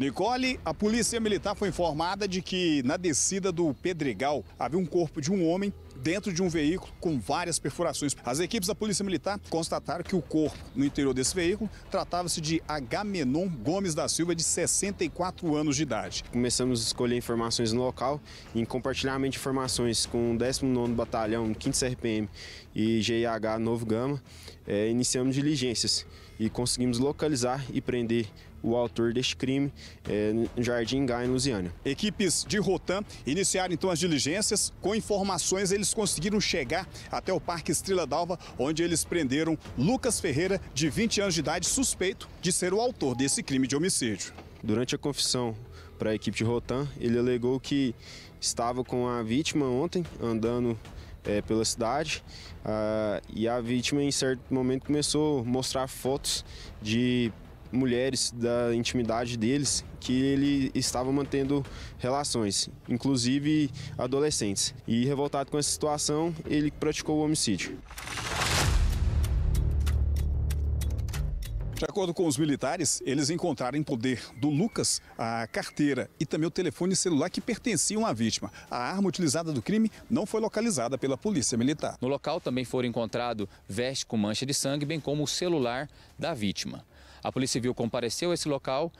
Nicole, a polícia militar foi informada de que na descida do Pedregal havia um corpo de um homem dentro de um veículo com várias perfurações. As equipes da Polícia Militar constataram que o corpo no interior desse veículo tratava-se de Agamenon Gomes da Silva, de 64 anos de idade. Começamos a escolher informações no local e compartilhamento de informações com o 19º Batalhão, 5 CRPM e GIH Novo Gama, é, iniciamos diligências e conseguimos localizar e prender o autor deste crime é, no Jardim Gá, em Equipes de Rotan iniciaram então as diligências. Com informações, eles eles conseguiram chegar até o Parque Estrela d'Alva, onde eles prenderam Lucas Ferreira, de 20 anos de idade, suspeito de ser o autor desse crime de homicídio. Durante a confissão para a equipe de Rotan, ele alegou que estava com a vítima ontem, andando é, pela cidade, ah, e a vítima, em certo momento, começou a mostrar fotos de mulheres da intimidade deles que ele estava mantendo relações, inclusive adolescentes. E revoltado com essa situação, ele praticou o homicídio. De acordo com os militares, eles encontraram em poder do Lucas a carteira e também o telefone celular que pertenciam à vítima. A arma utilizada do crime não foi localizada pela polícia militar. No local também foram encontrado vestes com mancha de sangue, bem como o celular da vítima. A Polícia Civil compareceu a esse local,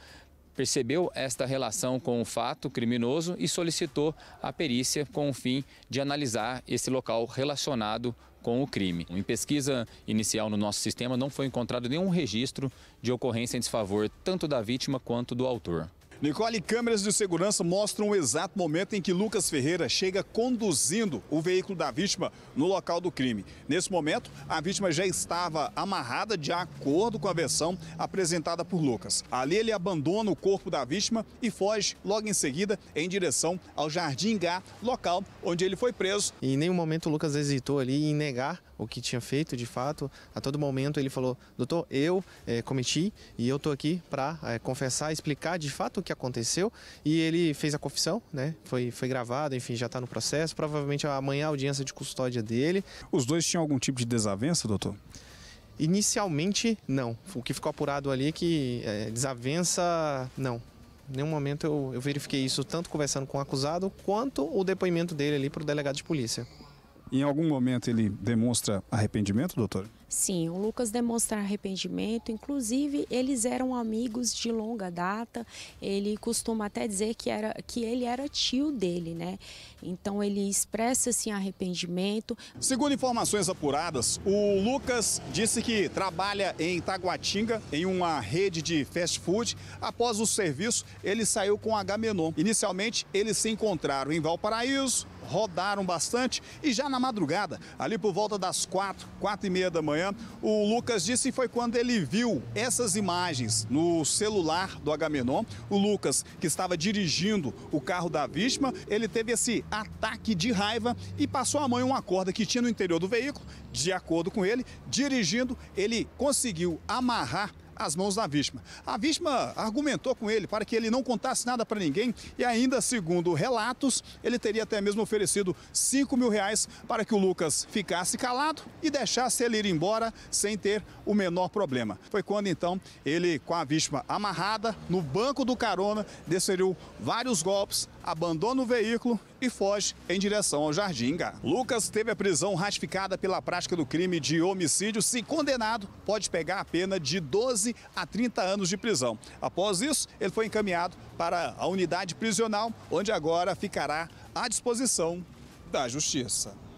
percebeu esta relação com o fato criminoso e solicitou a perícia com o fim de analisar esse local relacionado com o crime. Em pesquisa inicial no nosso sistema, não foi encontrado nenhum registro de ocorrência em desfavor tanto da vítima quanto do autor. Nicole, câmeras de segurança mostram o exato momento em que Lucas Ferreira chega conduzindo o veículo da vítima no local do crime. Nesse momento, a vítima já estava amarrada de acordo com a versão apresentada por Lucas. Ali ele abandona o corpo da vítima e foge logo em seguida em direção ao Jardim Gá, local onde ele foi preso. E em nenhum momento o Lucas hesitou ali em negar o que tinha feito de fato. A todo momento ele falou: "Doutor, eu é, cometi e eu estou aqui para é, eh, confessar, explicar de fato o que que aconteceu e ele fez a confissão, né? Foi, foi gravado, enfim, já está no processo. Provavelmente amanhã a audiência de custódia dele. Os dois tinham algum tipo de desavença, doutor? Inicialmente, não. O que ficou apurado ali é que é, desavença, não. Em nenhum momento eu, eu verifiquei isso, tanto conversando com o acusado, quanto o depoimento dele ali para o delegado de polícia. Em algum momento ele demonstra arrependimento, doutor? Sim, o Lucas demonstra arrependimento, inclusive eles eram amigos de longa data. Ele costuma até dizer que era que ele era tio dele, né? Então ele expressa assim arrependimento. Segundo informações apuradas, o Lucas disse que trabalha em Taguatinga em uma rede de fast food. Após o serviço, ele saiu com a Gamenon Inicialmente, eles se encontraram em Valparaíso, rodaram bastante e já na madrugada, ali por volta das quatro, quatro e meia da manhã o Lucas disse que foi quando ele viu essas imagens no celular do Agamenon. O Lucas, que estava dirigindo o carro da vítima, ele teve esse ataque de raiva e passou a mãe uma corda que tinha no interior do veículo. De acordo com ele, dirigindo, ele conseguiu amarrar às mãos da vítima. A vítima argumentou com ele para que ele não contasse nada para ninguém e ainda, segundo relatos, ele teria até mesmo oferecido 5 mil reais para que o Lucas ficasse calado e deixasse ele ir embora sem ter o menor problema. Foi quando então ele, com a vítima amarrada no banco do carona, desferiu vários golpes abandona o veículo e foge em direção ao Jardinga. Lucas teve a prisão ratificada pela prática do crime de homicídio. Se condenado, pode pegar a pena de 12 a 30 anos de prisão. Após isso, ele foi encaminhado para a unidade prisional, onde agora ficará à disposição da Justiça.